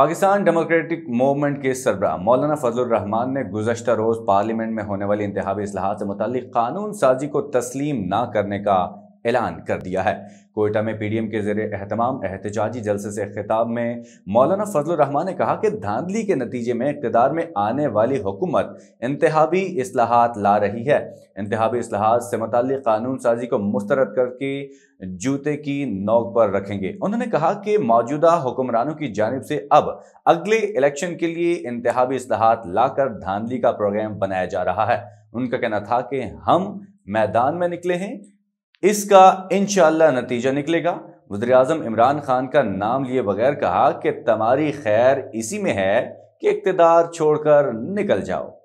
Pakistan democratic movement के सरबरा मौलाना फजलरहमान ने गुजशत रोज़ पार्लियामेंट में होने वाली इंतहा असलाहत से मुतल कानून साजी को तस्लीम ना करने का ऐलान कर दिया है कोयटा में पीडीएम के जेर अहतमाम एहतजाजी जलसे से खिताब में मौलाना फजल रहमान ने कहा कि धांधली के नतीजे में इकतदार में आने वाली हुकूमत इंतहाबी असलाहत ला रही है इंतहाबी असलाहत से मुतल कानून साजी को मुस्तरद करके जूते की नोक पर रखेंगे उन्होंने कहा कि मौजूदा हुक्मरानों की जानब से अब अगले इलेक्शन के लिए इंतहाबी असलाहत लाकर धांधली का प्रोग्राम बनाया जा रहा है उनका कहना था कि हम मैदान में निकले हैं इसका इनशाला नतीजा निकलेगा वजी अजम इमरान खान का नाम लिए बगैर कहा कि तुम्हारी खैर इसी में है कि इकतदार छोड़कर निकल जाओ